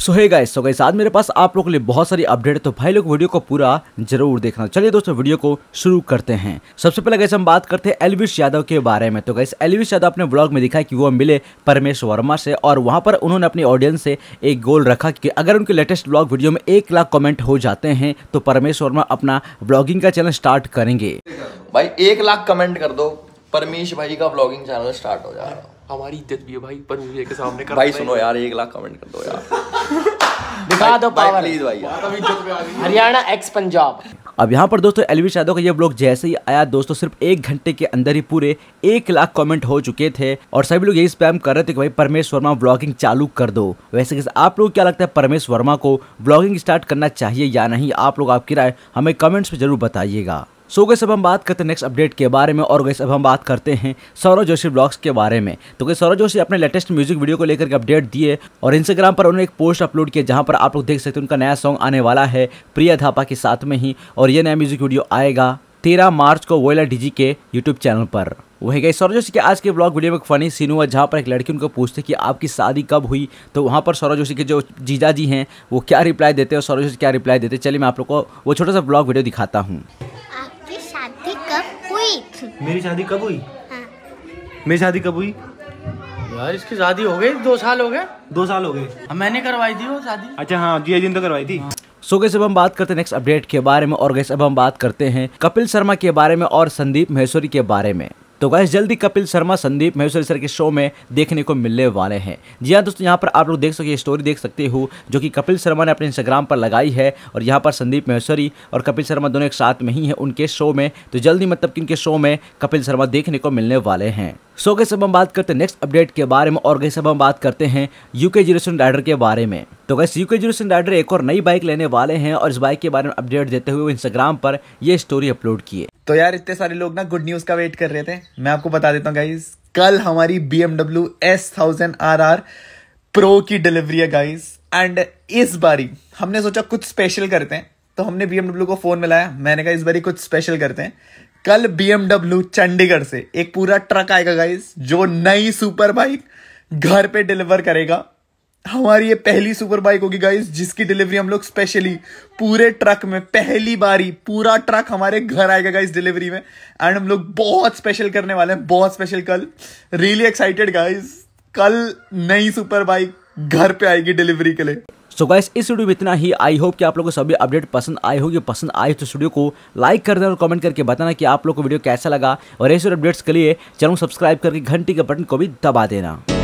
सो है guys so guys आज मेरे पास आप लोगों के लिए बहुत सारी अपडेट है तो भाई लोग वीडियो को पूरा जरूर देखना चलिए दोस्तों वीडियो को शुरू करते हैं सबसे पहले गैस हम बात करते हैं एलविश यादव के बारे में तो गैस एलविश यादव अपने ब्लॉग में दिखा कि वो मिले परमेश वर्मा से और वहां पर उन्होंने अपनी ऑडियंस से एक गोल रखा कि अगर उनके लेटेस्ट ब्लॉग वीडियो में एक लाख कॉमेंट हो जाते हैं तो परमेश वर्मा अपना ब्लॉगिंग का चैनल स्टार्ट करेंगे भाई एक लाख कमेंट कर दो परमेश भाई का ब्लॉगिंग चैनल स्टार्ट हो जा हमारी इज्जत भी है भाई पर के सामने भाई सुनो यार एक लाख कमेंट कर दो यार दिखा दो पावर प्लीज भाई हरियाणा एक्स पंजाब अब यहाँ पर दोस्तों एलवी यादव का ये ब्लॉग जैसे ही आया दोस्तों सिर्फ एक घंटे के अंदर ही पूरे एक लाख कमेंट हो चुके थे और सभी लोग यही स्पैम कर रहे थे कि भाई परमेश वर्मा ब्लॉगिंग चालू कर दो वैसे कैसे आप लोग क्या लगता है परमेश वर्मा को ब्लॉगिंग स्टार्ट करना चाहिए या नहीं आप लोग आपकी राय हमें कमेंट्स में जरूर बताइएगा सो गैस अब हम बात करते हैं नेक्स्ट अपडेट के बारे में और गैस अब हम बात करते हैं सौरव जोशी ब्लॉग्स के बारे में तो गैस सौरव जोशी अपने लेटेस्ट म्यूजिक वीडियो को लेकर के अपडेट दिए और इंस्टाग्राम पर उन्होंने एक पोस्ट अपलोड किया जहां पर आप लोग देख सकते हैं उनका नया सॉन्ग आने वाला है प्रिया धापा के साथ में ही और यह नया म्यूजिक वीडियो आएगा तेरह मार्च को वोला डीजी के यूट्यूब चैनल पर वही गई सौरव जोशी के आज के ब्लॉग वीडियो में एक फनी सीन हुआ जहाँ पर एक लड़की उनको पूछते कि आपकी शादी कब हुई तो वहाँ पर सौरव जोशी के जो जीजा जी हैं वो क्या रिप्लाई देते हैं और सौरव जोशी क्या रिप्लाई देते हैं चलिए मैं आप लोग को वो छोटा सा ब्लॉग वीडियो दिखाता हूँ हुई मेरी शादी कब हुई हाँ। मेरी शादी कब हुई यार इसकी शादी हो गई दो साल हो गए दो साल हो गए हाँ, मैंने करवाई थी वो शादी अच्छा हाँ जी जिन तो करवाई थी सो हाँ। so गैस अब हम बात करते हैं नेक्स्ट अपडेट के बारे में और गैस अब हम बात करते हैं कपिल शर्मा के बारे में और संदीप महेश्वरी के बारे में तो गैस जल्दी कपिल शर्मा संदीप महेश्वरी सर के शो में देखने को मिलने वाले हैं जी हाँ दोस्तों यहाँ पर आप लोग देख सकते स्टोरी देख सकते हो जो कि कपिल शर्मा ने अपने इंस्टाग्राम पर लगाई है और यहाँ पर संदीप महेश्वरी और कपिल शर्मा दोनों एक साथ में ही हैं उनके शो में तो जल्दी मतलब कि उनके शो में कपिल शर्मा देखने को मिलने वाले हैं सो गए सब हम बात करते हैं नेक्स्ट अपडेट के बारे में और गई सब हम बात करते हैं यूके जीरो राइडर के बारे में तो गैस यू के जीरो सिंह राइडर एक और नई बाइक लेने वाले हैं और इस बाइक के बारे में अपडेट देते हुए इंस्टाग्राम पर ये स्टोरी अपलोड किए तो यार इतने सारे लोग ना गुड न्यूज़ का वेट कर रहे थे मैं आपको बता देता हूँ गाइज कल हमारी बी एमडब्ल्यू एस प्रो की डिलीवरी है गाइज एंड इस बारी हमने सोचा कुछ स्पेशल करते हैं तो हमने बी को फ़ोन मिलाया मैंने कहा इस बारी कुछ स्पेशल करते हैं कल बी चंडीगढ़ से एक पूरा ट्रक आएगा गाइज जो नई सुपर बाइक घर पे डिलीवर करेगा हमारी ये पहली सुपर बाइक होगी गाइस जिसकी डिलीवरी हम लोग स्पेशली पूरे ट्रक में पहली बारी पूरा ट्रक हमारे घर आएगा गाइस डिलीवरी में एंड हम लोग बहुत स्पेशल करने वाले हैं बहुत स्पेशल कल रियली एक्साइटेड गाइस कल नई सुपर बाइक घर पे आएगी डिलीवरी के लिए सो so गाइस इस वीडियो में इतना ही आई होप कि आप लोगों को सभी अपडेट पसंद आई होगी पसंद आए तो स्टूडियो को लाइक कर देना और कमेंट करके बताना कि आप लोग को वीडियो कैसा लगा और ऐसे अपडेट्स के लिए चैनल सब्सक्राइब करके घंटी के बटन को भी दबा देना